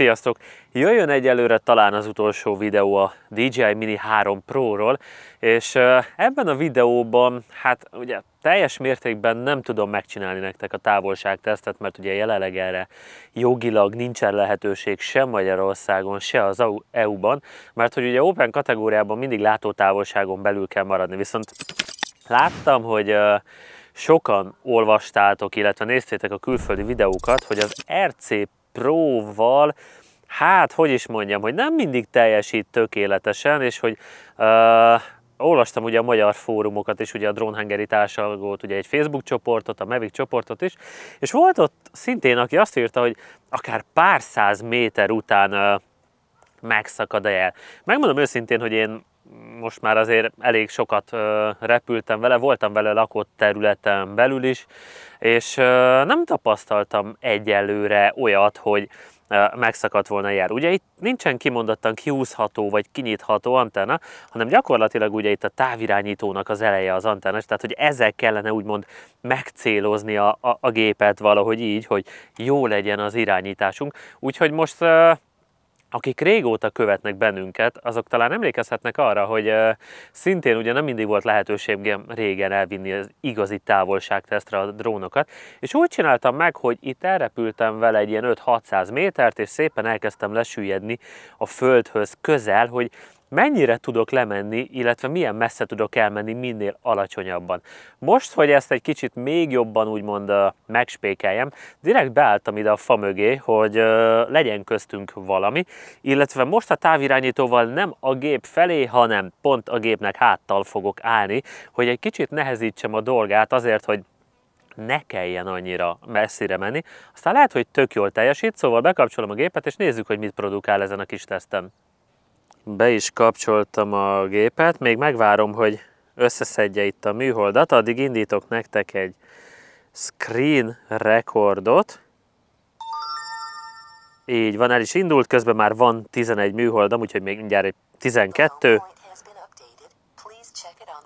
Sziasztok! Jöjjön egyelőre talán az utolsó videó a DJI Mini 3 Pro-ról, és ebben a videóban, hát ugye teljes mértékben nem tudom megcsinálni nektek a távolságtesztet, mert ugye jelenleg erre jogilag nincsen lehetőség sem Magyarországon, se az EU-ban, mert hogy ugye Open kategóriában mindig látótávolságon belül kell maradni, viszont láttam, hogy sokan olvastátok, illetve néztétek a külföldi videókat, hogy az RCP próval, hát hogy is mondjam, hogy nem mindig teljesít tökéletesen, és hogy uh, olvastam ugye a magyar fórumokat és ugye a Drone társadalmat, ugye egy Facebook csoportot, a Mavic csoportot is, és volt ott szintén, aki azt írta, hogy akár pár száz méter után uh, megszakad el. Megmondom őszintén, hogy én most már azért elég sokat repültem vele, voltam vele lakott területen belül is, és nem tapasztaltam egyelőre olyat, hogy megszakadt volna jár. Ugye itt nincsen kimondottan kiúzható vagy kinyitható antenna, hanem gyakorlatilag ugye itt a távirányítónak az eleje az antenna, tehát hogy ezzel kellene úgymond megcélozni a, a, a gépet valahogy így, hogy jó legyen az irányításunk. Úgyhogy most akik régóta követnek bennünket, azok talán emlékezhetnek arra, hogy szintén ugye nem mindig volt lehetőség régen elvinni az igazi távolságtesztre a drónokat, és úgy csináltam meg, hogy itt elrepültem vele egy ilyen 5-600 métert, és szépen elkezdtem lesüllyedni a földhöz közel, hogy mennyire tudok lemenni, illetve milyen messze tudok elmenni minél alacsonyabban. Most, hogy ezt egy kicsit még jobban úgymond megspékeljem, direkt beálltam ide a fa mögé, hogy legyen köztünk valami, illetve most a távirányítóval nem a gép felé, hanem pont a gépnek háttal fogok állni, hogy egy kicsit nehezítsem a dolgát azért, hogy ne kelljen annyira messzire menni. Aztán lehet, hogy tök jól teljesít, szóval bekapcsolom a gépet, és nézzük, hogy mit produkál ezen a kis tesztem. Be is kapcsoltam a gépet, még megvárom, hogy összeszedje itt a műholdat, addig indítok nektek egy screen rekordot. Így van, el is indult, közben már van 11 műholdam, úgyhogy még mindjárt egy 12.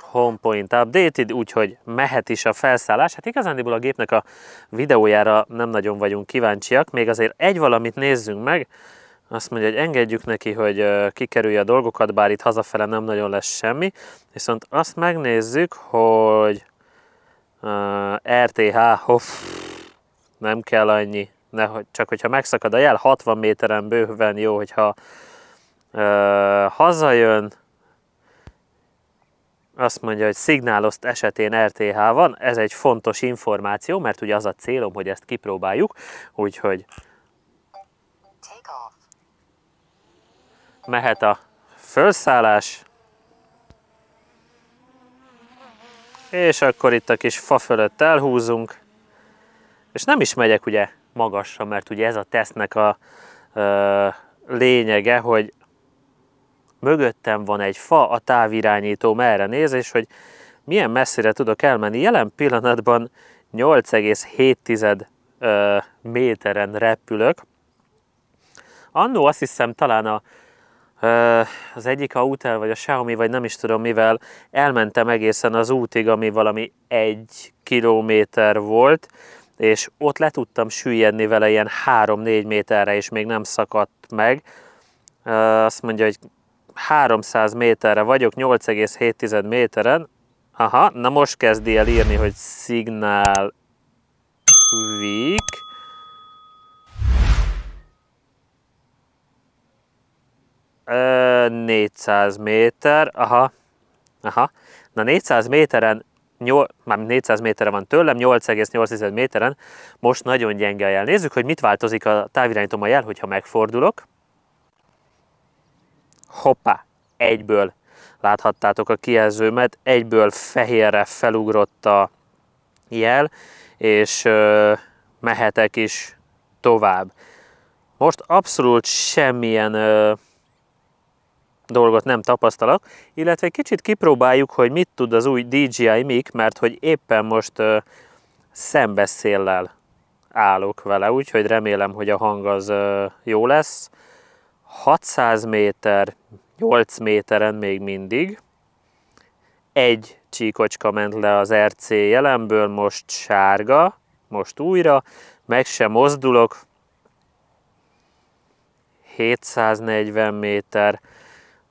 Home point updated, úgyhogy mehet is a felszállás. Hát igazándiból a gépnek a videójára nem nagyon vagyunk kíváncsiak, még azért egy valamit nézzünk meg, azt mondja, hogy engedjük neki, hogy kikerülje a dolgokat, bár itt hazafele nem nagyon lesz semmi. Viszont azt megnézzük, hogy uh, RTH, hoff, nem kell annyi. Ne, csak hogyha megszakad a jel, 60 méteren bőven jó, hogyha uh, hazajön, azt mondja, hogy szignáloszt esetén RTH van, ez egy fontos információ, mert ugye az a célom, hogy ezt kipróbáljuk, úgyhogy mehet a felszállás. És akkor itt a kis fa fölött elhúzunk. És nem is megyek ugye magasra, mert ugye ez a tesznek a ö, lényege, hogy mögöttem van egy fa, a távirányító merre néz, és hogy milyen messzire tudok elmenni. Jelen pillanatban 8,7 méteren repülök. Annó azt hiszem talán a az egyik autel, vagy a Xiaomi, vagy nem is tudom mivel, elmentem egészen az útig, ami valami egy kilométer volt, és ott le tudtam süllyedni vele ilyen 3-4 méterre, és még nem szakadt meg. Azt mondja, hogy 300 méterre vagyok, 8,7 méteren. Aha, na most kezdi el írni, hogy szignál vik. 400 méter, aha, aha. Na 400 méteren, 8, már 400 méteren van tőlem, 8,8 méteren, most nagyon gyenge a jel. Nézzük, hogy mit változik a távirányítom a jel, hogyha megfordulok. Hoppá, egyből láthattátok a kijelzőmet, egyből fehérre felugrott a jel, és ö, mehetek is tovább. Most abszolút semmilyen ö, dolgot nem tapasztalok, illetve kicsit kipróbáljuk, hogy mit tud az új DJI Mic, mert hogy éppen most ö, szembeszéllel állok vele, úgyhogy remélem, hogy a hang az ö, jó lesz. 600 méter, 8 méteren még mindig. Egy csíkocska ment le az RC jelemből, most sárga, most újra, meg sem mozdulok. 740 méter,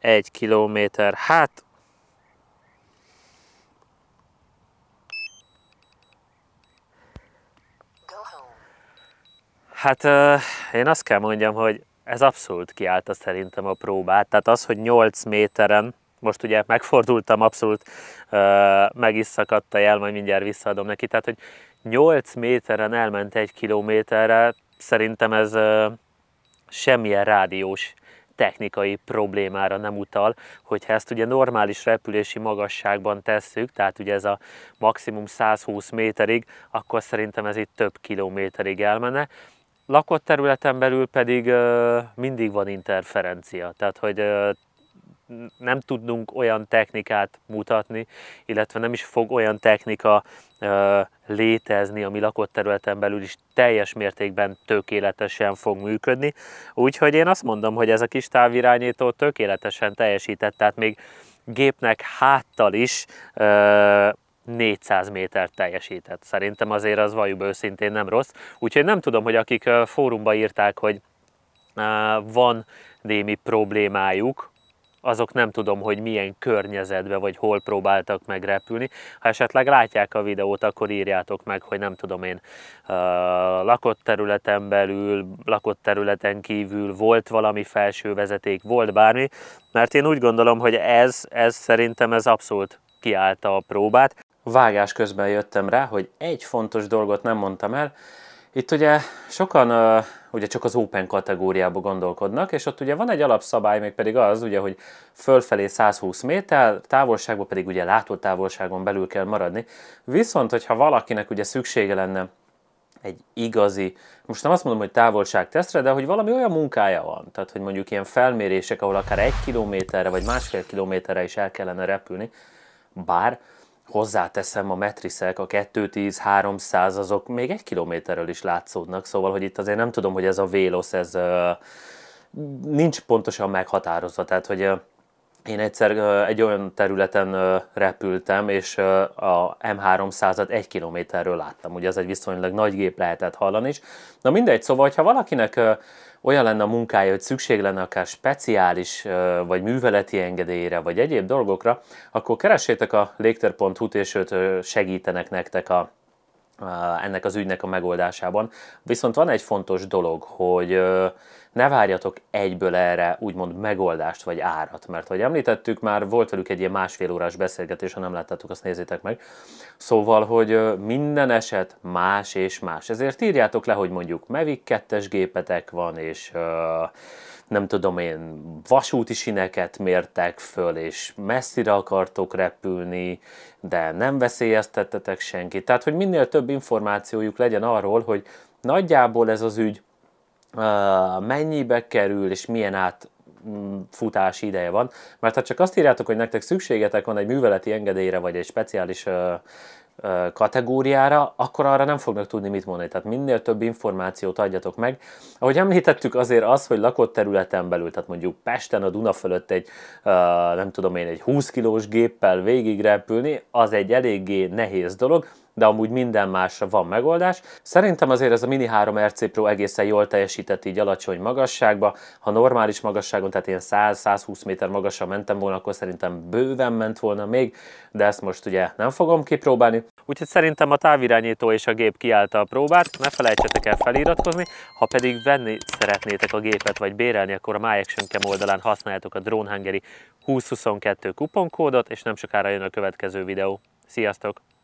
egy kilométer. Hát, Hát én azt kell mondjam, hogy ez abszolút kiállta szerintem a próbát. Tehát az, hogy 8 méteren, most ugye megfordultam, abszolút meg is szakadt a jel, majd mindjárt visszaadom neki. Tehát, hogy 8 méteren elment egy kilométerre, szerintem ez semmilyen rádiós technikai problémára nem utal, hogyha ezt ugye normális repülési magasságban tesszük, tehát ugye ez a maximum 120 méterig, akkor szerintem ez itt több kilométerig elmenne. Lakott területen belül pedig ö, mindig van interferencia, tehát hogy ö, nem tudunk olyan technikát mutatni, illetve nem is fog olyan technika ö, létezni, mi lakott területen belül is teljes mértékben tökéletesen fog működni. Úgyhogy én azt mondom, hogy ez a kis távirányító tökéletesen teljesített, tehát még gépnek háttal is ö, 400 métert teljesített. Szerintem azért az valljuk őszintén nem rossz. Úgyhogy nem tudom, hogy akik fórumba írták, hogy van némi problémájuk azok nem tudom, hogy milyen környezetbe vagy hol próbáltak meg repülni. Ha esetleg látják a videót, akkor írjátok meg, hogy nem tudom én, lakott területen belül, lakott területen kívül volt valami felső vezeték, volt bármi, mert én úgy gondolom, hogy ez, ez szerintem ez abszolút kiállta a próbát. Vágás közben jöttem rá, hogy egy fontos dolgot nem mondtam el, itt ugye sokan uh, ugye csak az open kategóriába gondolkodnak, és ott ugye van egy alapszabály, még pedig az, ugye, hogy fölfelé 120 méter, távolságban pedig ugye látótávolságon belül kell maradni. Viszont, hogyha valakinek ugye szüksége lenne egy igazi, most nem azt mondom, hogy távolságtesztre, de hogy valami olyan munkája van, tehát hogy mondjuk ilyen felmérések, ahol akár egy kilométerre vagy másfél kilométerre is el kellene repülni, bár hozzáteszem a metriszek, a 10 300, azok még egy kilométerről is látszódnak, szóval, hogy itt azért nem tudom, hogy ez a Vélosz, ez nincs pontosan meghatározva, tehát, hogy én egyszer egy olyan területen repültem, és a M300-at egy kilométerről láttam. Ugye ez egy viszonylag nagy gép lehetett hallani is. Na mindegy, szóval, ha valakinek olyan lenne a munkája, hogy szükség lenne akár speciális vagy műveleti engedélyre, vagy egyéb dolgokra, akkor keressétek a légtér.hu-t, és őt segítenek nektek a ennek az ügynek a megoldásában. Viszont van egy fontos dolog, hogy ne várjatok egyből erre úgymond megoldást vagy árat, mert ahogy említettük, már volt velük egy ilyen másfél órás beszélgetés, ha nem láttátok, azt nézzétek meg. Szóval, hogy minden eset más és más. Ezért írjátok le, hogy mondjuk Mavic 2 gépetek van, és nem tudom én, vasúti sineket mértek föl, és messzire akartok repülni, de nem veszélyeztettetek senkit. Tehát, hogy minél több információjuk legyen arról, hogy nagyjából ez az ügy mennyibe kerül, és milyen át mm, futási ideje van, mert ha csak azt írjátok, hogy nektek szükségetek van egy műveleti engedélyre, vagy egy speciális kategóriára, akkor arra nem fognak tudni mit mondani. Tehát minél több információt adjatok meg. Ahogy említettük azért az, hogy lakott területen belül, tehát mondjuk Pesten a Duna fölött egy, nem tudom én, egy 20 kilós géppel végigrepülni, az egy eléggé nehéz dolog, de amúgy minden másra van megoldás. Szerintem azért ez a Mini 3 RC Pro egészen jól teljesített így alacsony magasságba. Ha normális magasságon, tehát ilyen 100-120 méter magasra mentem volna, akkor szerintem bőven ment volna még, de ezt most ugye nem fogom kipróbálni. Úgyhogy szerintem a távirányító és a gép kiállta a próbát, ne felejtsetek el feliratkozni, ha pedig venni szeretnétek a gépet vagy bérelni, akkor a MyActionCam oldalán használjátok a Drone Hungary 2022 kuponkódot, és nem sokára jön a következő videó. Sziasztok!